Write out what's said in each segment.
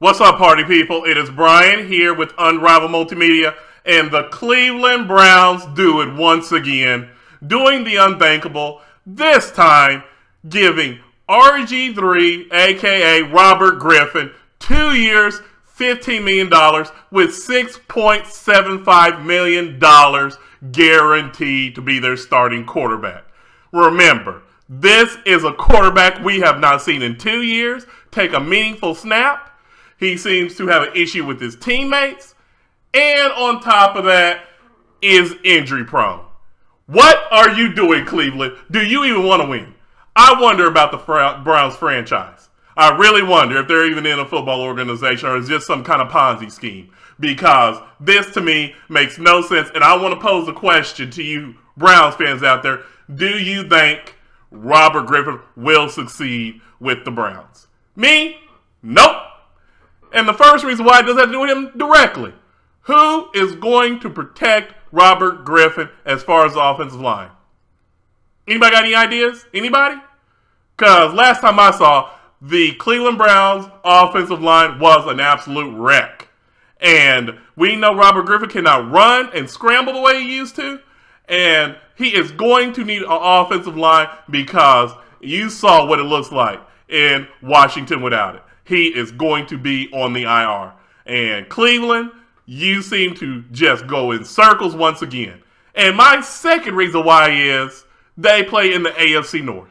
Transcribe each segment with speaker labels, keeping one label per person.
Speaker 1: What's up, party people? It is Brian here with Unrivaled Multimedia, and the Cleveland Browns do it once again, doing the unthinkable, this time giving RG3, aka Robert Griffin, two years, $15 million, with $6.75 million guaranteed to be their starting quarterback. Remember, this is a quarterback we have not seen in two years take a meaningful snap he seems to have an issue with his teammates. And on top of that, is injury prone. What are you doing, Cleveland? Do you even want to win? I wonder about the Browns franchise. I really wonder if they're even in a football organization or is just some kind of Ponzi scheme because this to me makes no sense. And I want to pose a question to you, Browns fans out there. Do you think Robert Griffin will succeed with the Browns? Me? Nope. And the first reason why it doesn't have to do with him directly. Who is going to protect Robert Griffin as far as the offensive line? Anybody got any ideas? Anybody? Because last time I saw, the Cleveland Browns offensive line was an absolute wreck. And we know Robert Griffin cannot run and scramble the way he used to. And he is going to need an offensive line because you saw what it looks like in Washington without it he is going to be on the IR. And Cleveland, you seem to just go in circles once again. And my second reason why is they play in the AFC North.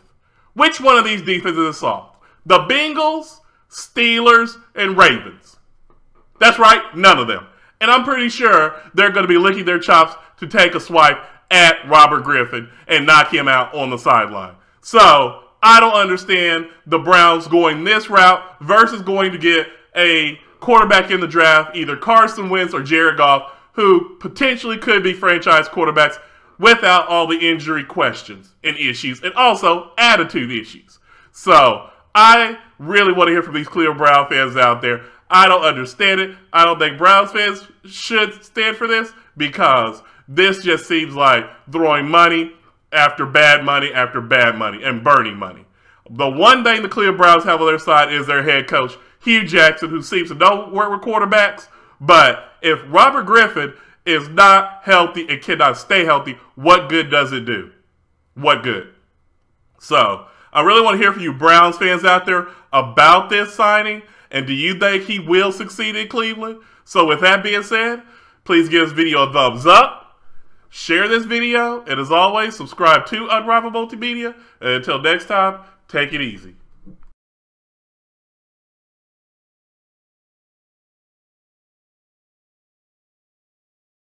Speaker 1: Which one of these defenses is soft? The Bengals, Steelers, and Ravens. That's right, none of them. And I'm pretty sure they're going to be licking their chops to take a swipe at Robert Griffin and knock him out on the sideline. So I don't understand the Browns going this route versus going to get a quarterback in the draft, either Carson Wentz or Jared Goff, who potentially could be franchise quarterbacks without all the injury questions and issues and also attitude issues. So I really want to hear from these Cleveland Brown fans out there. I don't understand it. I don't think Browns fans should stand for this because this just seems like throwing money after bad money after bad money and burning money. The one thing the Cleveland Browns have on their side is their head coach, Hugh Jackson, who seems to know work with quarterbacks. But if Robert Griffin is not healthy and cannot stay healthy, what good does it do? What good? So I really want to hear from you Browns fans out there about this signing. And do you think he will succeed in Cleveland? So with that being said, please give this video a thumbs up share this video, and as always, subscribe to Unrivaled Multimedia. And until next time, take it easy.